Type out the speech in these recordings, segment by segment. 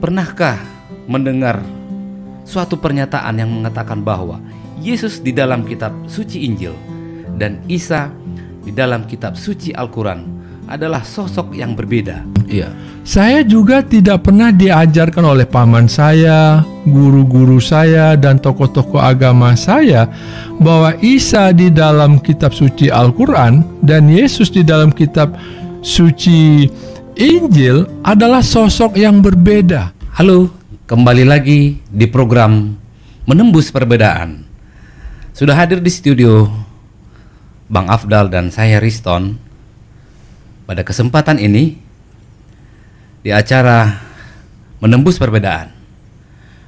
Pernahkah mendengar suatu pernyataan yang mengatakan bahwa Yesus di dalam kitab suci Injil dan Isa di dalam kitab suci Al-Qur'an adalah sosok yang berbeda? Iya. Saya juga tidak pernah diajarkan oleh paman saya, guru-guru saya dan tokoh-tokoh agama saya bahwa Isa di dalam kitab suci Al-Qur'an dan Yesus di dalam kitab suci Injil adalah sosok yang berbeda. Halo, kembali lagi di program Menembus Perbedaan. Sudah hadir di studio Bang Afdal dan saya Riston. Pada kesempatan ini di acara Menembus Perbedaan.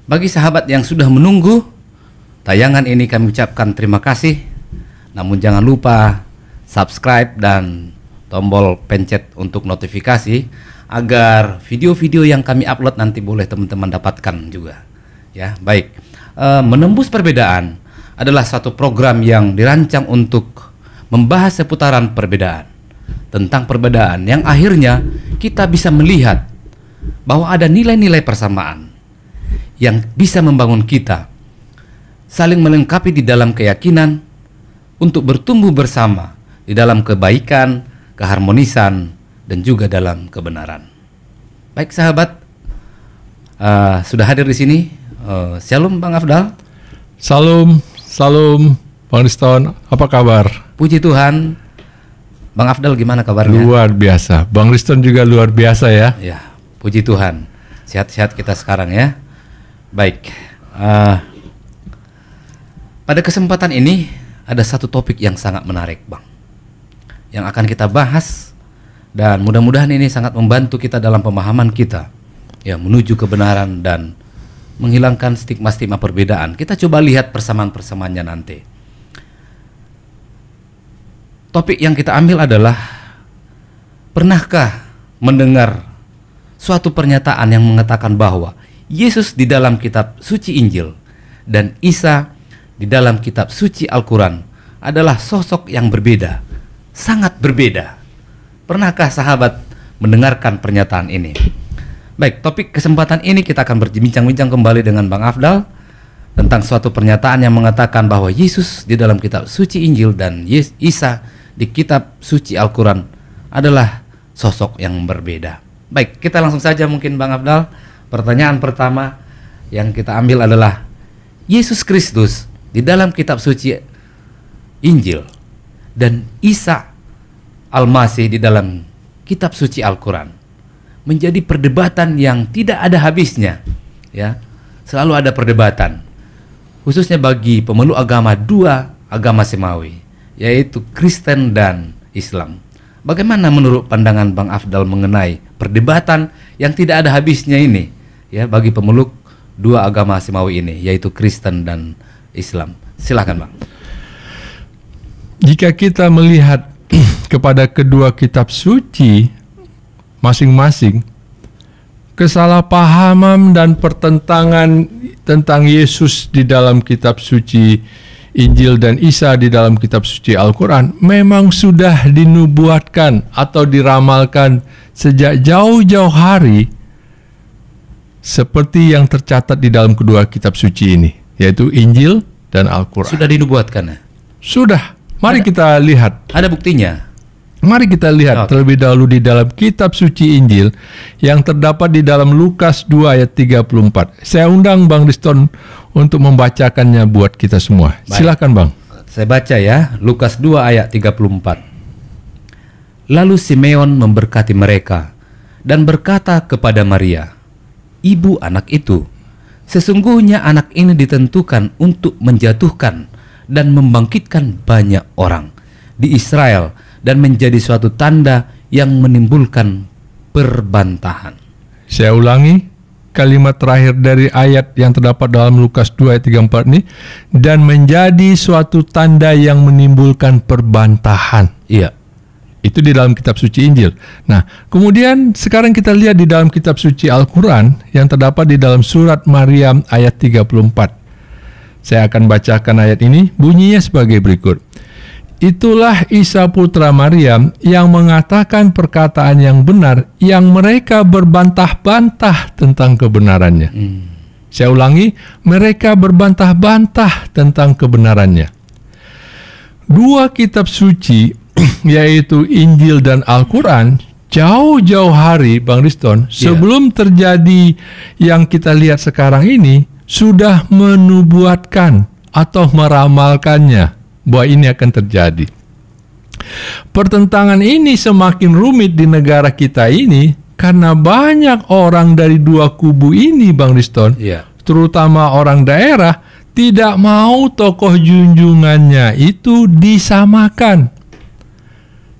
Bagi sahabat yang sudah menunggu tayangan ini kami ucapkan terima kasih. Namun jangan lupa subscribe dan tombol pencet untuk notifikasi agar video-video yang kami upload nanti boleh teman-teman dapatkan juga. Ya, baik. E, menembus perbedaan adalah satu program yang dirancang untuk membahas seputaran perbedaan. Tentang perbedaan yang akhirnya kita bisa melihat bahwa ada nilai-nilai persamaan yang bisa membangun kita saling melengkapi di dalam keyakinan untuk bertumbuh bersama di dalam kebaikan, keharmonisan, dan juga dalam kebenaran. Baik sahabat, uh, sudah hadir di sini. Uh, shalom Bang Afdal. Salam, salam Bang Riston. Apa kabar? Puji Tuhan. Bang Afdal gimana kabarnya? Luar biasa. Bang Riston juga luar biasa ya. Ya, puji Tuhan. Sehat-sehat kita sekarang ya. Baik. Uh, pada kesempatan ini ada satu topik yang sangat menarik, Bang yang akan kita bahas dan mudah-mudahan ini sangat membantu kita dalam pemahaman kita ya menuju kebenaran dan menghilangkan stigma-stigma perbedaan. Kita coba lihat persamaan-persamaannya nanti. Topik yang kita ambil adalah pernahkah mendengar suatu pernyataan yang mengatakan bahwa Yesus di dalam kitab suci Injil dan Isa di dalam kitab suci Al-Qur'an adalah sosok yang berbeda sangat berbeda. Pernahkah sahabat mendengarkan pernyataan ini? Baik, topik kesempatan ini kita akan berbincang-bincang kembali dengan Bang Afdal tentang suatu pernyataan yang mengatakan bahwa Yesus di dalam kitab suci Injil dan Yes Isa di kitab suci Al-Qur'an adalah sosok yang berbeda. Baik, kita langsung saja mungkin Bang Afdal. Pertanyaan pertama yang kita ambil adalah Yesus Kristus di dalam kitab suci Injil dan Isa Al-Masih di dalam kitab suci Al-Quran menjadi perdebatan yang tidak ada habisnya ya selalu ada perdebatan khususnya bagi pemeluk agama dua agama semawi yaitu Kristen dan Islam bagaimana menurut pandangan Bang Afdal mengenai perdebatan yang tidak ada habisnya ini ya bagi pemeluk dua agama semawi ini yaitu Kristen dan Islam silahkan Bang jika kita melihat kepada kedua kitab suci masing-masing, kesalahpahaman dan pertentangan tentang Yesus di dalam kitab suci Injil dan Isa di dalam kitab suci Al-Quran memang sudah dinubuatkan atau diramalkan sejak jauh-jauh hari seperti yang tercatat di dalam kedua kitab suci ini yaitu Injil dan Al-Quran sudah dinubuatkan ya? sudah Mari ada, kita lihat. Ada buktinya. Mari kita lihat okay. terlebih dahulu di dalam kitab suci Injil yang terdapat di dalam Lukas 2 ayat 34. Saya undang Bang Riston untuk membacakannya buat kita semua. Baik. Silakan Bang. Saya baca ya, Lukas 2 ayat 34. Lalu Simeon memberkati mereka dan berkata kepada Maria, "Ibu anak itu, sesungguhnya anak ini ditentukan untuk menjatuhkan dan membangkitkan banyak orang di Israel dan menjadi suatu tanda yang menimbulkan perbantahan. Saya ulangi kalimat terakhir dari ayat yang terdapat dalam Lukas 2 ayat 34 ini dan menjadi suatu tanda yang menimbulkan perbantahan. Iya. Itu di dalam kitab suci Injil. Nah, kemudian sekarang kita lihat di dalam kitab suci Al-Qur'an yang terdapat di dalam surat Maryam ayat 34. Saya akan bacakan ayat ini, bunyinya sebagai berikut. Itulah Isa putra Maryam yang mengatakan perkataan yang benar yang mereka berbantah-bantah tentang kebenarannya. Hmm. Saya ulangi, mereka berbantah-bantah tentang kebenarannya. Dua kitab suci yaitu Injil dan Al-Qur'an jauh-jauh hari Bang Riston yeah. sebelum terjadi yang kita lihat sekarang ini sudah menubuatkan atau meramalkannya bahwa ini akan terjadi. Pertentangan ini semakin rumit di negara kita ini karena banyak orang dari dua kubu ini, Bang Riston, ya. terutama orang daerah, tidak mau tokoh junjungannya itu disamakan.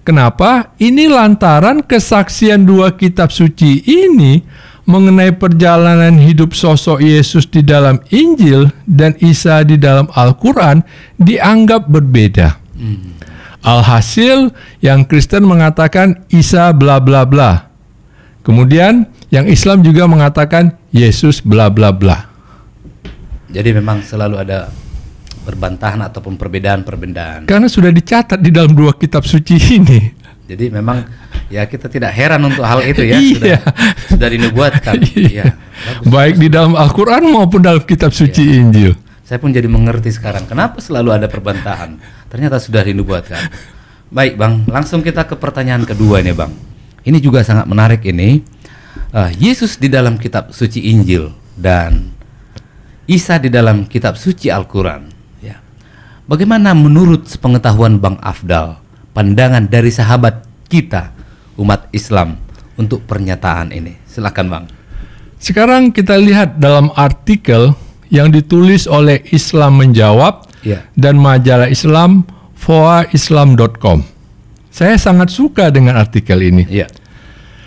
Kenapa? Ini lantaran kesaksian dua kitab suci ini mengenai perjalanan hidup sosok Yesus di dalam Injil dan Isa di dalam Al-Quran dianggap berbeda. Hmm. Alhasil, yang Kristen mengatakan Isa bla bla bla. Kemudian, yang Islam juga mengatakan Yesus bla bla bla. Jadi memang selalu ada perbantahan ataupun perbedaan-perbedaan. Karena sudah dicatat di dalam dua kitab suci ini. Jadi memang Ya kita tidak heran untuk hal itu ya iya. sudah, sudah dinubuatkan. ya, Baik di dalam Al-Quran maupun dalam kitab suci ya. Injil. Saya pun jadi mengerti sekarang kenapa selalu ada perbantahan. Ternyata sudah dinubuatkan. Baik bang, langsung kita ke pertanyaan kedua ini bang. Ini juga sangat menarik ini. Uh, Yesus di dalam kitab suci Injil dan Isa di dalam kitab suci Al-Quran. Ya. Bagaimana menurut sepengetahuan Bang Afdal, pandangan dari sahabat kita umat Islam untuk pernyataan ini. Silakan Bang. Sekarang kita lihat dalam artikel yang ditulis oleh Islam Menjawab yeah. dan majalah Islam foaislam.com. Saya sangat suka dengan artikel ini. Yeah.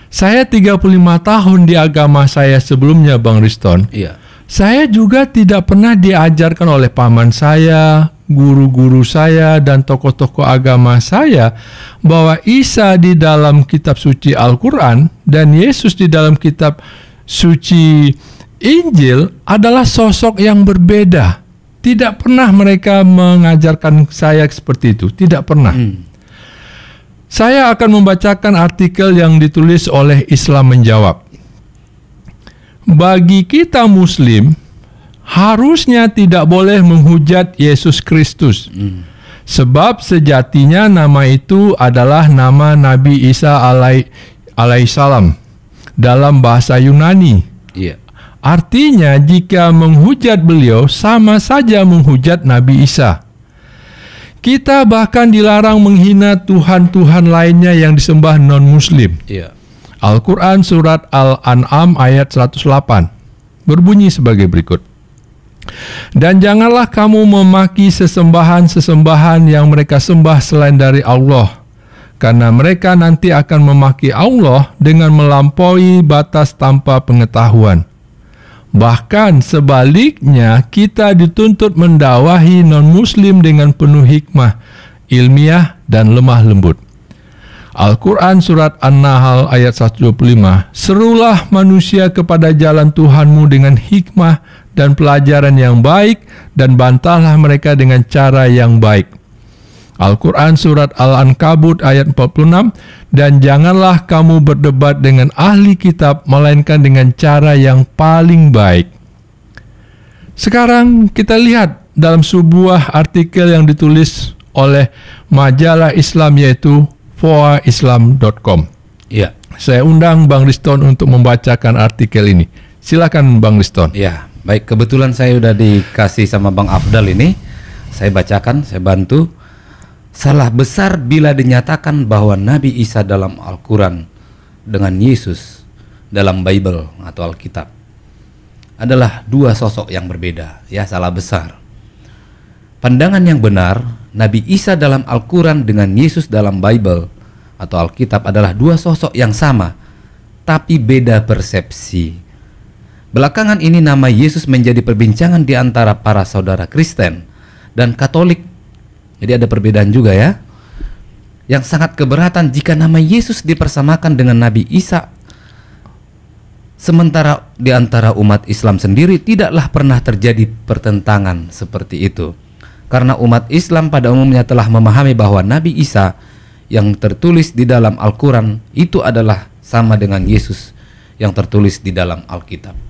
Saya 35 tahun di agama saya sebelumnya Bang Riston. Yeah. Saya juga tidak pernah diajarkan oleh paman saya, guru-guru saya dan tokoh-tokoh agama saya bahwa Isa di dalam kitab suci Al-Qur'an dan Yesus di dalam kitab suci Injil adalah sosok yang berbeda. Tidak pernah mereka mengajarkan saya seperti itu, tidak pernah. Hmm. Saya akan membacakan artikel yang ditulis oleh Islam menjawab. Bagi kita muslim, harusnya tidak boleh menghujat Yesus Kristus. Hmm. Sebab sejatinya nama itu adalah nama Nabi Isa alai alaihissalam dalam bahasa Yunani. Iya. Artinya jika menghujat beliau sama saja menghujat Nabi Isa. Kita bahkan dilarang menghina tuhan-tuhan lainnya yang disembah non-muslim. Iya. Al-Qur'an surat Al-An'am ayat 108 berbunyi sebagai berikut. Dan janganlah kamu memaki sesembahan-sesembahan yang mereka sembah selain dari Allah, karena mereka nanti akan memaki Allah dengan melampaui batas tanpa pengetahuan. Bahkan sebaliknya, kita dituntut mendawahi non-Muslim dengan penuh hikmah, ilmiah, dan lemah lembut. Al-Quran Surat An-Nahl ayat 125 Serulah manusia kepada jalan Tuhanmu dengan hikmah dan pelajaran yang baik dan bantahlah mereka dengan cara yang baik. Al-Quran Surat Al-Ankabut ayat 46 Dan janganlah kamu berdebat dengan ahli kitab Melainkan dengan cara yang paling baik Sekarang kita lihat dalam sebuah artikel yang ditulis oleh majalah Islam yaitu foaislam.com Ya. Saya undang Bang Riston untuk membacakan artikel ini. Silakan Bang Riston. Ya. Baik, kebetulan saya sudah dikasih sama Bang Afdal ini. Saya bacakan, saya bantu. Salah besar bila dinyatakan bahwa Nabi Isa dalam Al-Quran dengan Yesus dalam Bible atau Alkitab adalah dua sosok yang berbeda, ya salah besar. Pandangan yang benar, Nabi Isa dalam Al-Quran dengan Yesus dalam Bible atau Alkitab adalah dua sosok yang sama, tapi beda persepsi. Belakangan ini nama Yesus menjadi perbincangan di antara para saudara Kristen dan Katolik. Jadi ada perbedaan juga ya. Yang sangat keberatan jika nama Yesus dipersamakan dengan Nabi Isa Sementara di antara umat Islam sendiri tidaklah pernah terjadi pertentangan seperti itu. Karena umat Islam pada umumnya telah memahami bahwa Nabi Isa yang tertulis di dalam Al-Quran itu adalah sama dengan Yesus yang tertulis di dalam Alkitab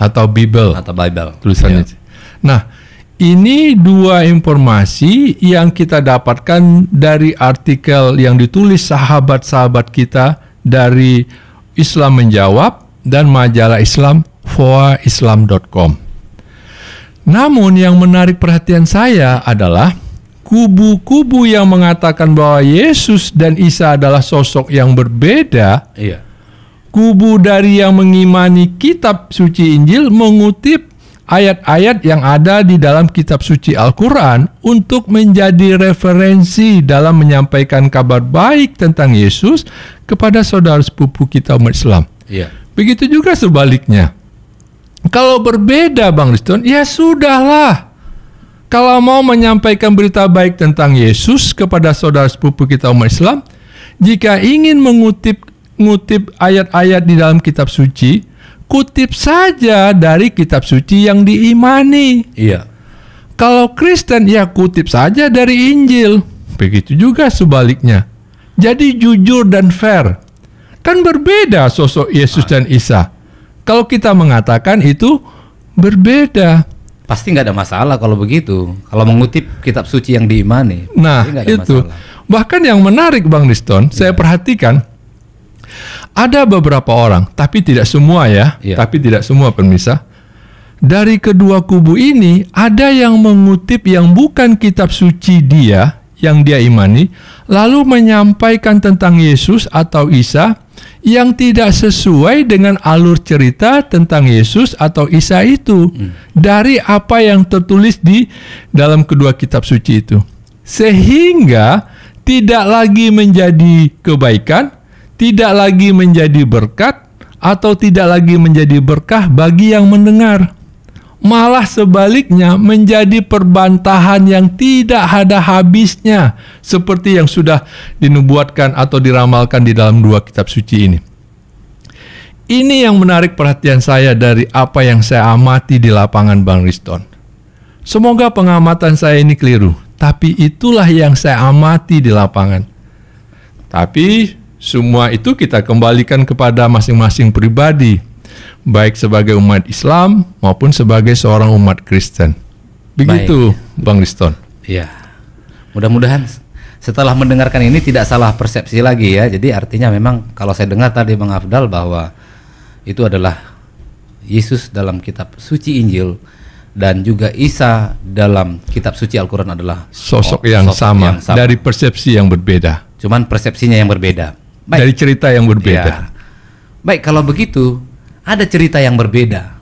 atau Bible. Atau Bible. Tulisannya. Yeah. Nah, ini dua informasi yang kita dapatkan dari artikel yang ditulis sahabat-sahabat kita dari Islam Menjawab dan majalah Islam foaislam.com. Namun yang menarik perhatian saya adalah kubu-kubu yang mengatakan bahwa Yesus dan Isa adalah sosok yang berbeda. Iya kubu dari yang mengimani kitab suci Injil mengutip ayat-ayat yang ada di dalam kitab suci Al-Quran untuk menjadi referensi dalam menyampaikan kabar baik tentang Yesus kepada saudara sepupu kita umat Islam. Ya. Begitu juga sebaliknya. Kalau berbeda Bang Riston, ya sudahlah. Kalau mau menyampaikan berita baik tentang Yesus kepada saudara sepupu kita umat Islam, jika ingin mengutip ngutip ayat-ayat di dalam kitab suci, kutip saja dari kitab suci yang diimani. Iya. Kalau Kristen ya kutip saja dari Injil. Begitu juga sebaliknya. Jadi jujur dan fair. Kan berbeda sosok Yesus dan Isa. Kalau kita mengatakan itu berbeda pasti nggak ada masalah kalau begitu. Kalau mengutip kitab suci yang diimani. Nah, itu. Masalah. Bahkan yang menarik Bang Riston, ya. saya iya. perhatikan ada beberapa orang, tapi tidak semua ya, ya. tapi tidak semua pemirsa. Dari kedua kubu ini ada yang mengutip yang bukan kitab suci dia yang dia imani, lalu menyampaikan tentang Yesus atau Isa yang tidak sesuai dengan alur cerita tentang Yesus atau Isa itu hmm. dari apa yang tertulis di dalam kedua kitab suci itu sehingga tidak lagi menjadi kebaikan tidak lagi menjadi berkat atau tidak lagi menjadi berkah bagi yang mendengar. Malah sebaliknya menjadi perbantahan yang tidak ada habisnya seperti yang sudah dinubuatkan atau diramalkan di dalam dua kitab suci ini. Ini yang menarik perhatian saya dari apa yang saya amati di lapangan Bang Riston. Semoga pengamatan saya ini keliru, tapi itulah yang saya amati di lapangan. Tapi semua itu kita kembalikan kepada masing-masing pribadi, baik sebagai umat Islam maupun sebagai seorang umat Kristen. Begitu, baik. Bang Liston. Ya, Mudah-mudahan setelah mendengarkan ini tidak salah persepsi lagi ya. Jadi artinya memang kalau saya dengar tadi Bang Afdal bahwa itu adalah Yesus dalam kitab suci Injil dan juga Isa dalam kitab suci Al-Qur'an adalah sosok, oh, yang, sosok sama, yang sama dari persepsi yang berbeda. Cuman persepsinya yang berbeda. Baik. dari cerita yang berbeda. Ya. Baik, kalau begitu ada cerita yang berbeda.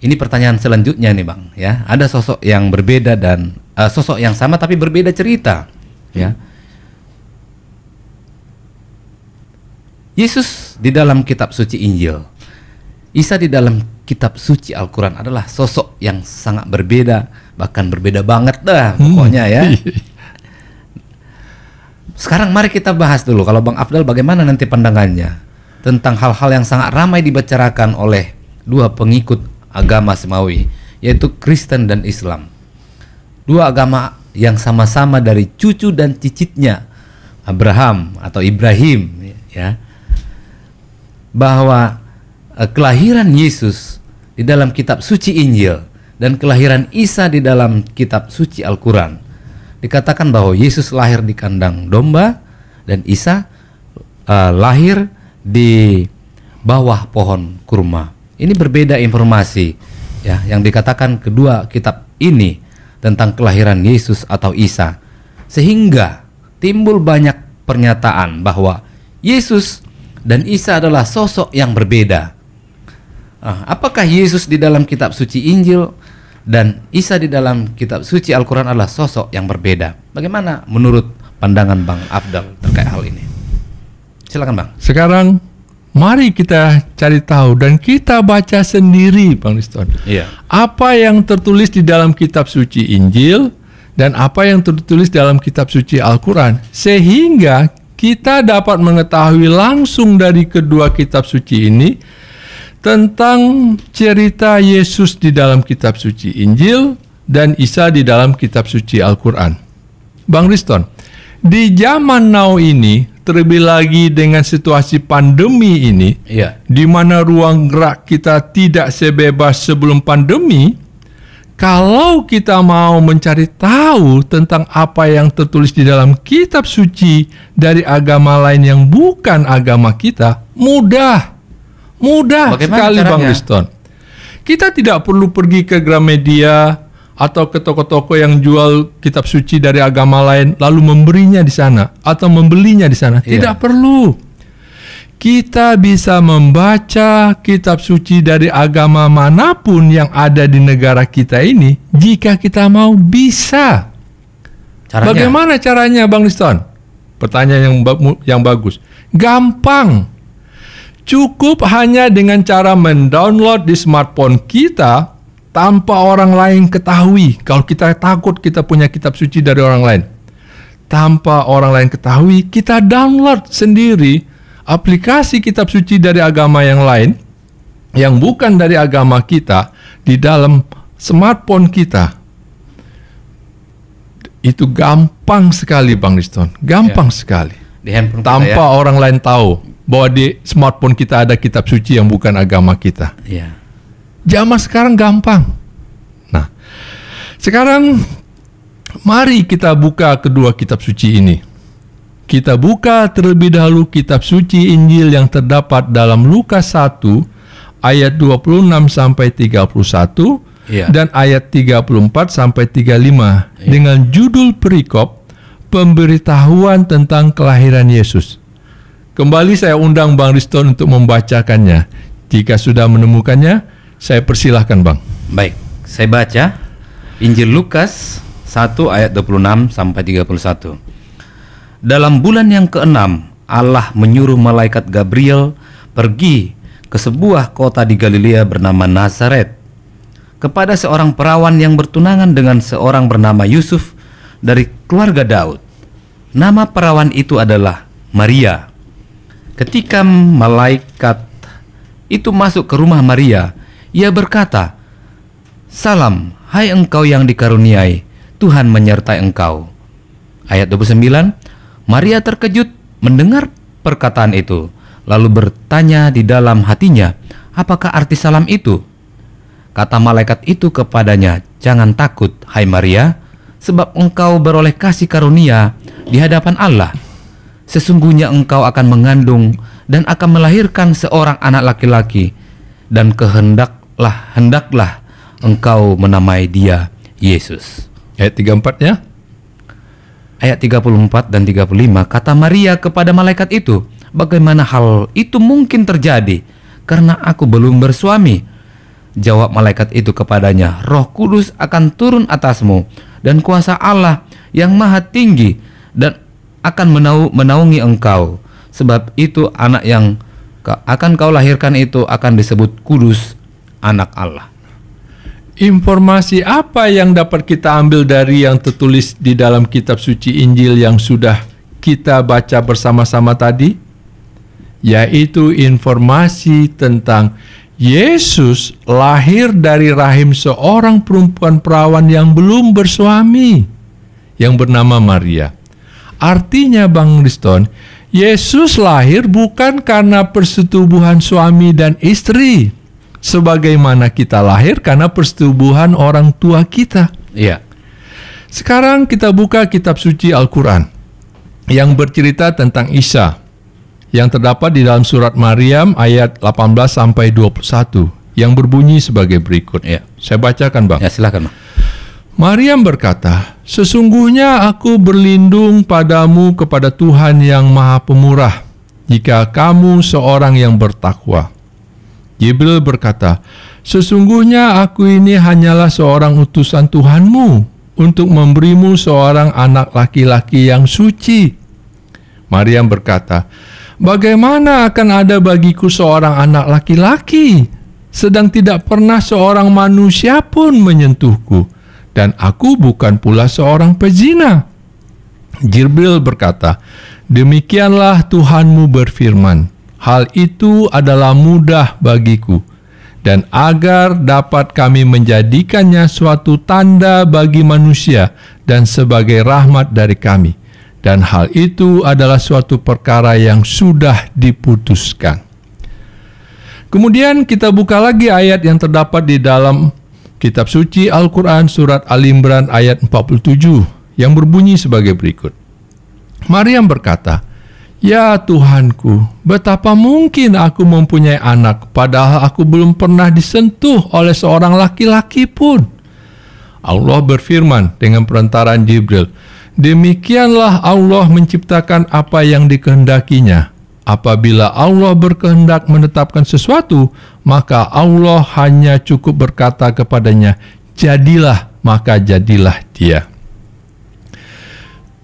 Ini pertanyaan selanjutnya nih bang, ya ada sosok yang berbeda dan uh, sosok yang sama tapi berbeda cerita, ya. Yesus di dalam kitab suci Injil, Isa di dalam kitab suci Al-Quran adalah sosok yang sangat berbeda, bahkan berbeda banget dah hmm. pokoknya ya. Sekarang mari kita bahas dulu kalau Bang Afdal bagaimana nanti pandangannya tentang hal-hal yang sangat ramai dibicarakan oleh dua pengikut agama Semawi yaitu Kristen dan Islam. Dua agama yang sama-sama dari cucu dan cicitnya Abraham atau Ibrahim ya. Bahwa eh, kelahiran Yesus di dalam kitab suci Injil dan kelahiran Isa di dalam kitab suci Al-Qur'an dikatakan bahwa Yesus lahir di kandang domba dan Isa uh, lahir di bawah pohon kurma. Ini berbeda informasi ya yang dikatakan kedua kitab ini tentang kelahiran Yesus atau Isa. Sehingga timbul banyak pernyataan bahwa Yesus dan Isa adalah sosok yang berbeda. Ah, apakah Yesus di dalam kitab suci Injil dan Isa di dalam kitab suci Al-Quran adalah sosok yang berbeda. Bagaimana menurut pandangan Bang Abdul terkait hal ini? Silakan Bang. Sekarang mari kita cari tahu dan kita baca sendiri Bang Liston. Iya. Apa yang tertulis di dalam kitab suci Injil dan apa yang tertulis dalam kitab suci Al-Quran sehingga kita dapat mengetahui langsung dari kedua kitab suci ini tentang cerita Yesus di dalam kitab suci Injil dan Isa di dalam kitab suci Al-Quran. Bang Riston, di zaman now ini, terlebih lagi dengan situasi pandemi ini, ya. di mana ruang gerak kita tidak sebebas sebelum pandemi, kalau kita mau mencari tahu tentang apa yang tertulis di dalam kitab suci dari agama lain yang bukan agama kita, mudah Mudah Bagaimana sekali caranya? Bang Liston. Kita tidak perlu pergi ke Gramedia atau ke toko-toko yang jual kitab suci dari agama lain lalu memberinya di sana atau membelinya di sana. Iya. Tidak iya. perlu. Kita bisa membaca kitab suci dari agama manapun yang ada di negara kita ini jika kita mau bisa. Caranya. Bagaimana caranya Bang Liston? Pertanyaan yang yang bagus. Gampang Cukup hanya dengan cara mendownload di smartphone kita tanpa orang lain ketahui. Kalau kita takut kita punya kitab suci dari orang lain. Tanpa orang lain ketahui, kita download sendiri aplikasi kitab suci dari agama yang lain yang bukan dari agama kita di dalam smartphone kita. Itu gampang sekali Bang Liston, gampang ya. sekali. Di handphone tanpa kita ya. orang lain tahu bahwa di smartphone kita ada kitab suci yang bukan agama kita. Ya. Zaman sekarang gampang. Nah, sekarang mari kita buka kedua kitab suci ini. Kita buka terlebih dahulu kitab suci Injil yang terdapat dalam Lukas 1 ayat 26 sampai 31 ya. dan ayat 34 sampai 35 ya. dengan judul perikop pemberitahuan tentang kelahiran Yesus. Kembali saya undang Bang Riston untuk membacakannya. Jika sudah menemukannya, saya persilahkan Bang. Baik, saya baca Injil Lukas 1 ayat 26 sampai 31. Dalam bulan yang keenam, Allah menyuruh malaikat Gabriel pergi ke sebuah kota di Galilea bernama Nazaret kepada seorang perawan yang bertunangan dengan seorang bernama Yusuf dari keluarga Daud. Nama perawan itu adalah Maria. Ketika malaikat itu masuk ke rumah Maria, ia berkata, "Salam, hai engkau yang dikaruniai, Tuhan menyertai engkau." Ayat 29, Maria terkejut mendengar perkataan itu, lalu bertanya di dalam hatinya, "Apakah arti salam itu?" Kata malaikat itu kepadanya, "Jangan takut, hai Maria, sebab engkau beroleh kasih karunia di hadapan Allah." sesungguhnya engkau akan mengandung dan akan melahirkan seorang anak laki-laki dan kehendaklah hendaklah engkau menamai dia Yesus. Ayat 34 ya. Ayat 34 dan 35 kata Maria kepada malaikat itu, "Bagaimana hal itu mungkin terjadi karena aku belum bersuami?" Jawab malaikat itu kepadanya, "Roh Kudus akan turun atasmu dan kuasa Allah yang Maha Tinggi dan akan menau, menaungi engkau. Sebab itu anak yang akan kau lahirkan itu akan disebut kudus anak Allah. Informasi apa yang dapat kita ambil dari yang tertulis di dalam kitab suci Injil yang sudah kita baca bersama-sama tadi? Yaitu informasi tentang Yesus lahir dari rahim seorang perempuan perawan yang belum bersuami yang bernama Maria. Artinya Bang Riston, Yesus lahir bukan karena persetubuhan suami dan istri, sebagaimana kita lahir karena persetubuhan orang tua kita. Iya. Sekarang kita buka kitab suci Al-Qur'an yang bercerita tentang Isa yang terdapat di dalam surat Maryam ayat 18 sampai 21 yang berbunyi sebagai berikut. Ya. Saya bacakan, Bang. Ya, silakan, Bang. Maryam berkata, Sesungguhnya aku berlindung padamu kepada Tuhan yang maha pemurah, jika kamu seorang yang bertakwa. Jibril berkata, Sesungguhnya aku ini hanyalah seorang utusan Tuhanmu untuk memberimu seorang anak laki-laki yang suci. Maryam berkata, Bagaimana akan ada bagiku seorang anak laki-laki, sedang tidak pernah seorang manusia pun menyentuhku?' dan aku bukan pula seorang pezina. Jibril berkata, Demikianlah Tuhanmu berfirman, hal itu adalah mudah bagiku, dan agar dapat kami menjadikannya suatu tanda bagi manusia dan sebagai rahmat dari kami. Dan hal itu adalah suatu perkara yang sudah diputuskan. Kemudian kita buka lagi ayat yang terdapat di dalam Kitab suci Al-Quran surat Al-Imran ayat 47 yang berbunyi sebagai berikut. Maryam berkata, Ya Tuhanku, betapa mungkin aku mempunyai anak padahal aku belum pernah disentuh oleh seorang laki-laki pun. Allah berfirman dengan perantaraan Jibril, Demikianlah Allah menciptakan apa yang dikehendakinya Apabila Allah berkehendak menetapkan sesuatu, maka Allah hanya cukup berkata kepadanya, "Jadilah, maka jadilah dia."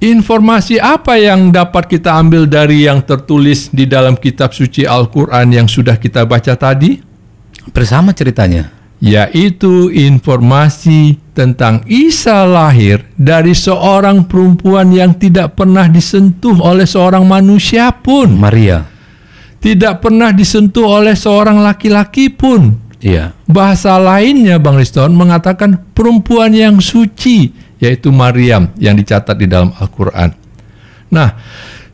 Informasi apa yang dapat kita ambil dari yang tertulis di dalam kitab suci Al-Quran yang sudah kita baca tadi? Bersama ceritanya yaitu informasi tentang Isa lahir dari seorang perempuan yang tidak pernah disentuh oleh seorang manusia pun. Maria. Tidak pernah disentuh oleh seorang laki-laki pun. Iya. Bahasa lainnya Bang Liston mengatakan perempuan yang suci yaitu Maryam yang dicatat di dalam Al-Qur'an. Nah,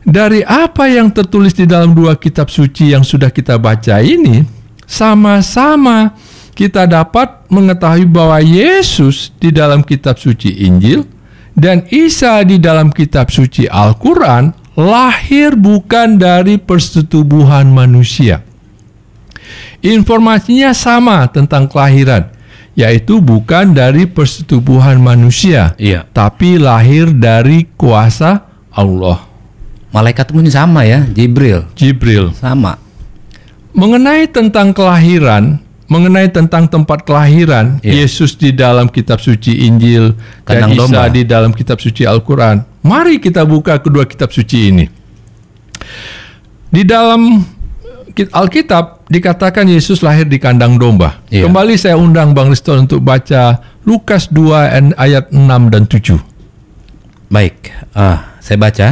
dari apa yang tertulis di dalam dua kitab suci yang sudah kita baca ini sama-sama kita dapat mengetahui bahwa Yesus di dalam kitab suci Injil dan Isa di dalam kitab suci Al-Quran lahir bukan dari persetubuhan manusia. Informasinya sama tentang kelahiran, yaitu bukan dari persetubuhan manusia, iya. tapi lahir dari kuasa Allah. Malaikat pun sama ya, Jibril. Jibril. Sama. Mengenai tentang kelahiran, mengenai tentang tempat kelahiran yeah. Yesus di dalam kitab suci Injil Kandang dan Isa domba. di dalam kitab suci Al-Qur'an. Mari kita buka kedua kitab suci ini. Di dalam Alkitab dikatakan Yesus lahir di kandang domba. Iya. Kembali saya undang Bang Risto untuk baca Lukas 2 ayat 6 dan 7. Baik, uh, saya baca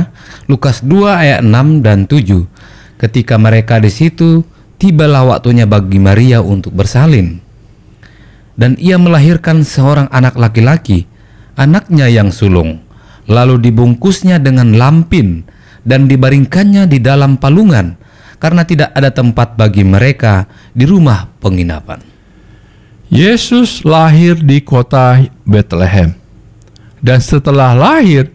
Lukas 2 ayat 6 dan 7. Ketika mereka di situ, tibalah waktunya bagi Maria untuk bersalin. Dan ia melahirkan seorang anak laki-laki, anaknya yang sulung, lalu dibungkusnya dengan lampin dan dibaringkannya di dalam palungan karena tidak ada tempat bagi mereka di rumah penginapan. Yesus lahir di kota Bethlehem. Dan setelah lahir,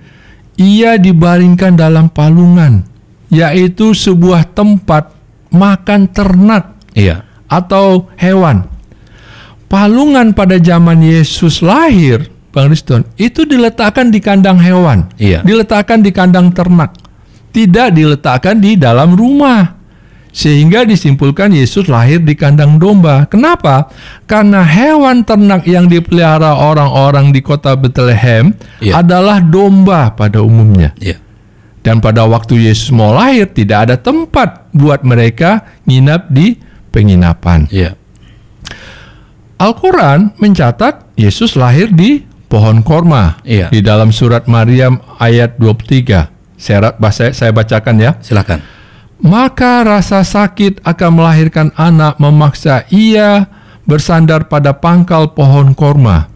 ia dibaringkan dalam palungan, yaitu sebuah tempat makan ternak iya. atau hewan. Palungan pada zaman Yesus lahir, Bang Riston, itu diletakkan di kandang hewan, iya. diletakkan di kandang ternak, tidak diletakkan di dalam rumah. Sehingga disimpulkan Yesus lahir di kandang domba. Kenapa? Karena hewan ternak yang dipelihara orang-orang di kota Bethlehem iya. adalah domba pada umumnya. Iya dan pada waktu Yesus mau lahir, tidak ada tempat buat mereka nginap di penginapan. Yeah. Al-Quran mencatat Yesus lahir di pohon korma. Iya. Di dalam surat Maryam ayat 23. Serat bahasa saya bacakan ya. Silakan. Maka rasa sakit akan melahirkan anak memaksa ia bersandar pada pangkal pohon korma.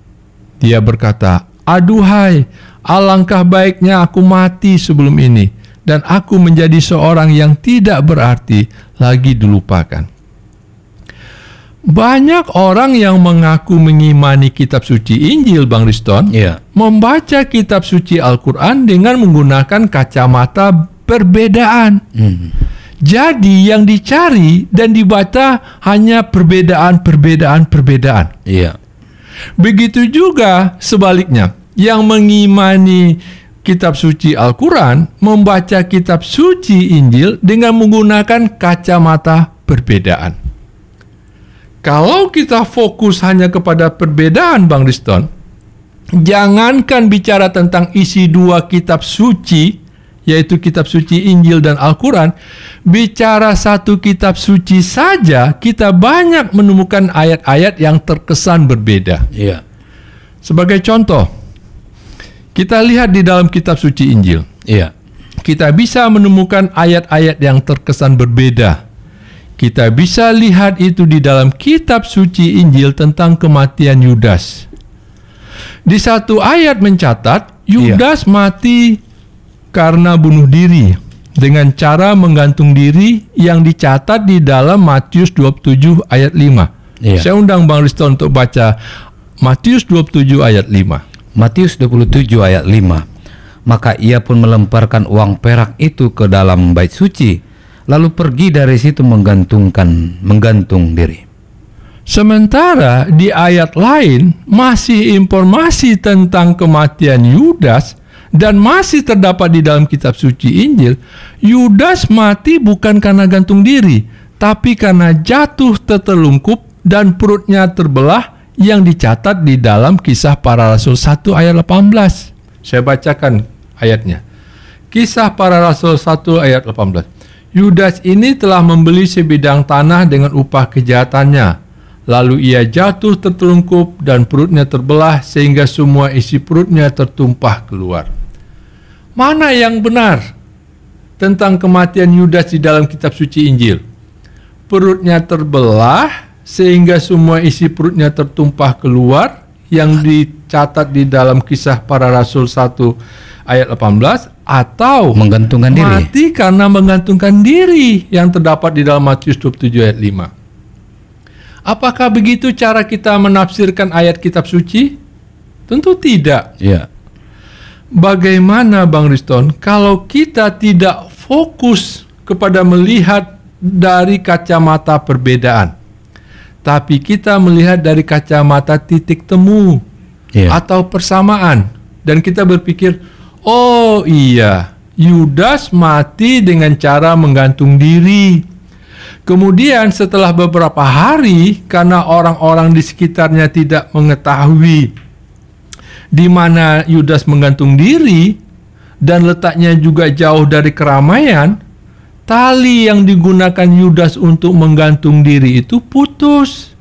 Dia berkata, Aduhai, Alangkah baiknya aku mati sebelum ini, dan aku menjadi seorang yang tidak berarti lagi dilupakan. Banyak orang yang mengaku mengimani kitab suci Injil, Bang Riston, yeah. membaca kitab suci Al-Quran dengan menggunakan kacamata perbedaan. Mm. Jadi yang dicari dan dibaca hanya perbedaan, perbedaan, perbedaan. Iya. Yeah. Begitu juga sebaliknya yang mengimani kitab suci Al-Quran membaca kitab suci Injil dengan menggunakan kacamata perbedaan. Kalau kita fokus hanya kepada perbedaan, Bang Riston, jangankan bicara tentang isi dua kitab suci, yaitu kitab suci Injil dan Al-Quran, bicara satu kitab suci saja, kita banyak menemukan ayat-ayat yang terkesan berbeda. Iya. Sebagai contoh, kita lihat di dalam kitab suci Injil. Iya. Kita bisa menemukan ayat-ayat yang terkesan berbeda. Kita bisa lihat itu di dalam kitab suci Injil tentang kematian Yudas. Di satu ayat mencatat iya. Yudas iya. mati karena bunuh diri dengan cara menggantung diri yang dicatat di dalam Matius 27 ayat 5. Iya. Saya undang Bang Risto untuk baca Matius 27 ayat 5. Matius 27 ayat 5. Maka ia pun melemparkan uang perak itu ke dalam bait suci, lalu pergi dari situ menggantungkan, menggantung diri. Sementara di ayat lain masih informasi tentang kematian Yudas dan masih terdapat di dalam kitab suci Injil, Yudas mati bukan karena gantung diri, tapi karena jatuh tertelungkup dan perutnya terbelah yang dicatat di dalam kisah para rasul 1 ayat 18. Saya bacakan ayatnya. Kisah para rasul 1 ayat 18. Yudas ini telah membeli sebidang tanah dengan upah kejahatannya. Lalu ia jatuh tertelungkup dan perutnya terbelah sehingga semua isi perutnya tertumpah keluar. Mana yang benar tentang kematian Yudas di dalam kitab suci Injil? Perutnya terbelah sehingga semua isi perutnya tertumpah keluar yang dicatat di dalam kisah para rasul 1 ayat 18 atau menggantungkan mati diri mati karena menggantungkan diri yang terdapat di dalam Matius 27 ayat 5. Apakah begitu cara kita menafsirkan ayat kitab suci? Tentu tidak. Ya. Bagaimana Bang Riston kalau kita tidak fokus kepada melihat dari kacamata perbedaan? tapi kita melihat dari kacamata titik temu yeah. atau persamaan dan kita berpikir oh iya Yudas mati dengan cara menggantung diri kemudian setelah beberapa hari karena orang-orang di sekitarnya tidak mengetahui di mana Yudas menggantung diri dan letaknya juga jauh dari keramaian tali yang digunakan Yudas untuk menggantung diri itu putus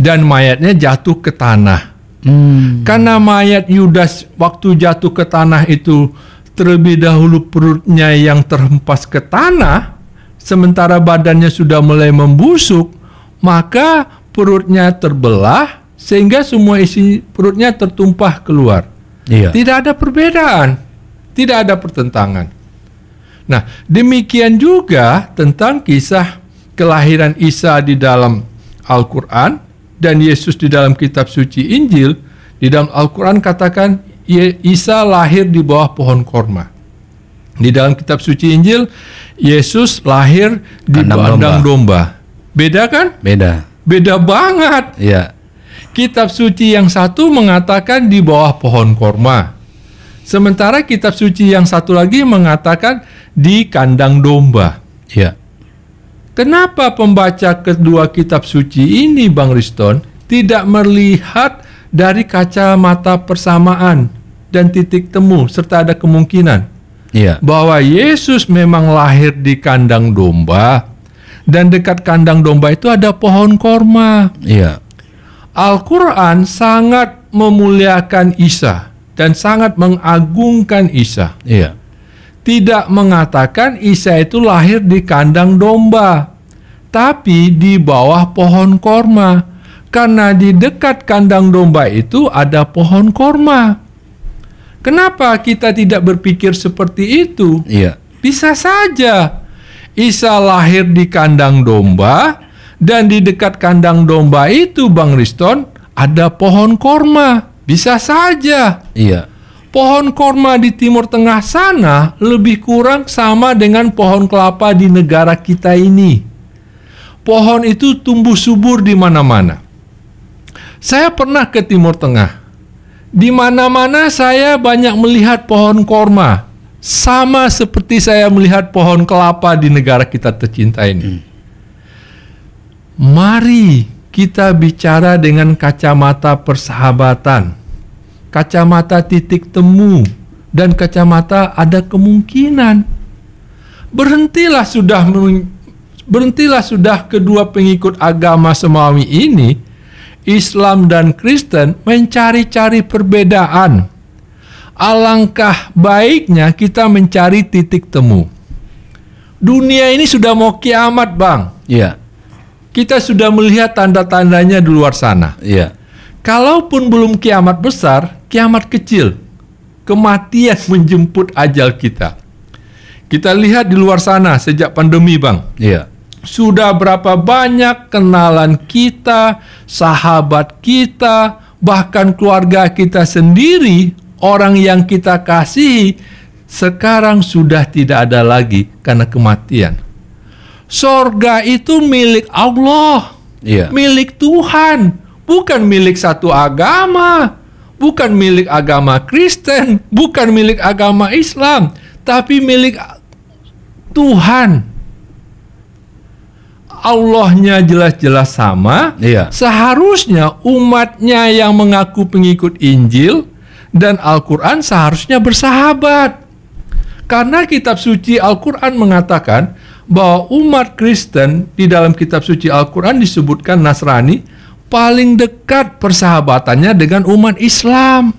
dan mayatnya jatuh ke tanah. Hmm. Karena mayat Yudas waktu jatuh ke tanah itu terlebih dahulu perutnya yang terhempas ke tanah, sementara badannya sudah mulai membusuk, maka perutnya terbelah sehingga semua isi perutnya tertumpah keluar. Iya. Tidak ada perbedaan, tidak ada pertentangan. Nah, demikian juga tentang kisah kelahiran Isa di dalam Al-Quran dan Yesus di dalam kitab suci Injil. Di dalam Al-Quran katakan Isa lahir di bawah pohon korma. Di dalam kitab suci Injil, Yesus lahir di kandang domba. domba. Beda kan? Beda. Beda banget. Iya. Kitab suci yang satu mengatakan di bawah pohon korma. Sementara kitab suci yang satu lagi mengatakan di kandang domba. Ya. Kenapa pembaca kedua kitab suci ini Bang Riston tidak melihat dari kacamata persamaan dan titik temu serta ada kemungkinan ya. bahwa Yesus memang lahir di kandang domba dan dekat kandang domba itu ada pohon korma. Ya. Al-Quran sangat memuliakan Isa dan sangat mengagungkan Isa. Iya. Tidak mengatakan Isa itu lahir di kandang domba, tapi di bawah pohon korma. Karena di dekat kandang domba itu ada pohon korma. Kenapa kita tidak berpikir seperti itu? Iya. Bisa saja Isa lahir di kandang domba dan di dekat kandang domba itu Bang Riston ada pohon korma. Bisa saja. Iya. Pohon korma di Timur Tengah sana lebih kurang sama dengan pohon kelapa di negara kita ini. Pohon itu tumbuh subur di mana-mana. Saya pernah ke Timur Tengah. Di mana-mana saya banyak melihat pohon korma. Sama seperti saya melihat pohon kelapa di negara kita tercinta ini. Hmm. Mari kita bicara dengan kacamata persahabatan, kacamata titik temu, dan kacamata ada kemungkinan. Berhentilah sudah berhentilah sudah kedua pengikut agama semawi ini, Islam dan Kristen mencari-cari perbedaan. Alangkah baiknya kita mencari titik temu. Dunia ini sudah mau kiamat, Bang. Iya. Yeah kita sudah melihat tanda-tandanya di luar sana. Iya. Kalaupun belum kiamat besar, kiamat kecil. Kematian menjemput ajal kita. Kita lihat di luar sana sejak pandemi, Bang. Iya. Sudah berapa banyak kenalan kita, sahabat kita, bahkan keluarga kita sendiri, orang yang kita kasihi, sekarang sudah tidak ada lagi karena kematian sorga itu milik Allah, yeah. milik Tuhan, bukan milik satu agama, bukan milik agama Kristen, bukan milik agama Islam, tapi milik Tuhan. Allahnya jelas-jelas sama. Iya. Seharusnya umatnya yang mengaku pengikut Injil dan Al-Quran seharusnya bersahabat. Karena kitab suci Al-Quran mengatakan bahwa umat Kristen di dalam kitab suci Al-Quran disebutkan Nasrani paling dekat persahabatannya dengan umat Islam.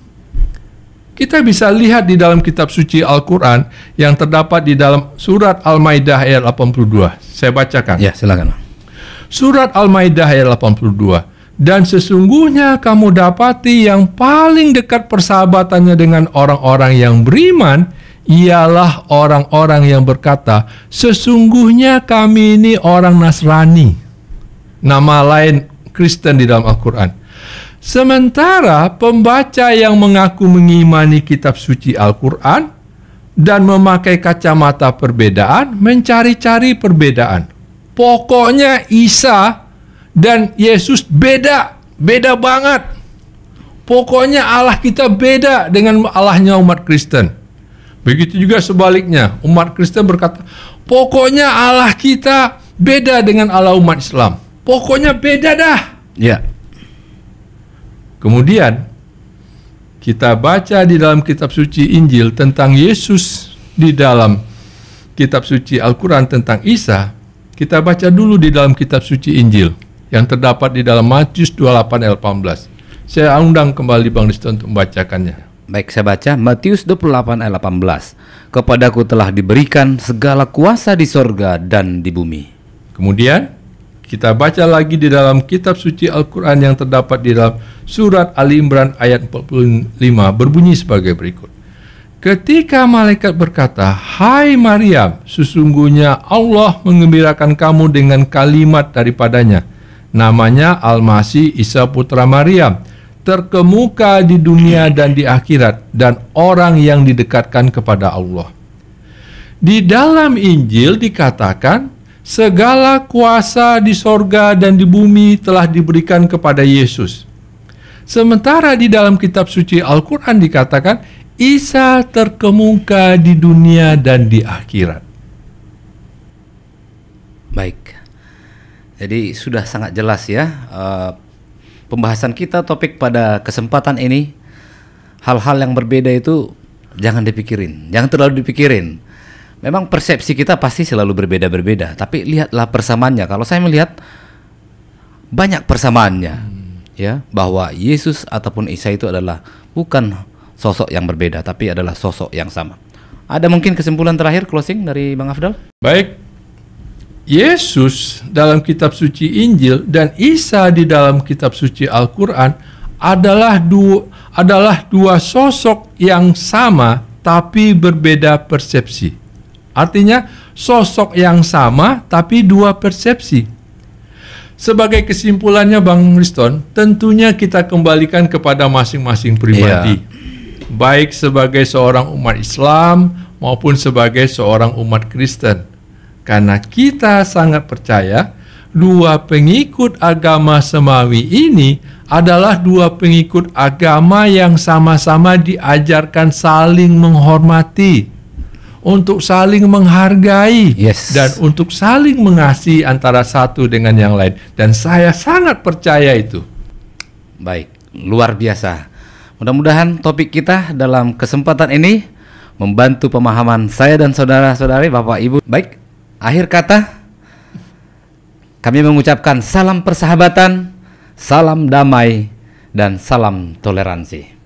Kita bisa lihat di dalam kitab suci Al-Quran yang terdapat di dalam surat Al-Maidah ayat 82. Saya bacakan. Ya, silakan. Surat Al-Maidah ayat 82. Dan sesungguhnya kamu dapati yang paling dekat persahabatannya dengan orang-orang yang beriman, ialah orang-orang yang berkata, "Sesungguhnya kami ini orang Nasrani." Nama lain Kristen di dalam Al-Qur'an. Sementara pembaca yang mengaku mengimani kitab suci Al-Qur'an dan memakai kacamata perbedaan mencari-cari perbedaan. Pokoknya Isa dan Yesus beda, beda banget. Pokoknya Allah kita beda dengan Allahnya umat Kristen. Begitu juga sebaliknya, umat Kristen berkata, pokoknya Allah kita beda dengan Allah umat Islam. Pokoknya beda dah. Ya. Kemudian kita baca di dalam kitab suci Injil tentang Yesus di dalam kitab suci Al-Qur'an tentang Isa, kita baca dulu di dalam kitab suci Injil yang terdapat di dalam Matius 28 ayat 18. Saya undang kembali Bang Risto untuk membacakannya. Baik, saya baca Matius 28 ayat 18. Kepadaku telah diberikan segala kuasa di sorga dan di bumi. Kemudian kita baca lagi di dalam kitab suci Al-Quran yang terdapat di dalam surat Ali Imran ayat 45 berbunyi sebagai berikut. Ketika malaikat berkata, Hai Maryam, sesungguhnya Allah mengembirakan kamu dengan kalimat daripadanya. Namanya Al-Masih Isa Putra Maryam terkemuka di dunia dan di akhirat dan orang yang didekatkan kepada Allah. Di dalam Injil dikatakan segala kuasa di sorga dan di bumi telah diberikan kepada Yesus. Sementara di dalam kitab suci Al-Quran dikatakan Isa terkemuka di dunia dan di akhirat. Baik, jadi sudah sangat jelas ya uh, pembahasan kita topik pada kesempatan ini hal-hal yang berbeda itu jangan dipikirin, jangan terlalu dipikirin. Memang persepsi kita pasti selalu berbeda-berbeda, tapi lihatlah persamaannya. Kalau saya melihat banyak persamaannya, hmm. ya bahwa Yesus ataupun Isa itu adalah bukan sosok yang berbeda, tapi adalah sosok yang sama. Ada mungkin kesimpulan terakhir closing dari Bang Afdal? Baik, Yesus dalam kitab suci Injil dan Isa di dalam kitab suci Al-Qur'an adalah dua adalah dua sosok yang sama tapi berbeda persepsi. Artinya sosok yang sama tapi dua persepsi. Sebagai kesimpulannya Bang Riston, tentunya kita kembalikan kepada masing-masing pribadi. Yeah. Baik sebagai seorang umat Islam maupun sebagai seorang umat Kristen karena kita sangat percaya dua pengikut agama semawi ini adalah dua pengikut agama yang sama-sama diajarkan saling menghormati, untuk saling menghargai, yes. dan untuk saling mengasihi antara satu dengan yang lain. Dan saya sangat percaya itu. Baik, luar biasa. Mudah-mudahan topik kita dalam kesempatan ini membantu pemahaman saya dan saudara-saudari, Bapak Ibu. Baik, Akhir kata, kami mengucapkan salam persahabatan, salam damai, dan salam toleransi.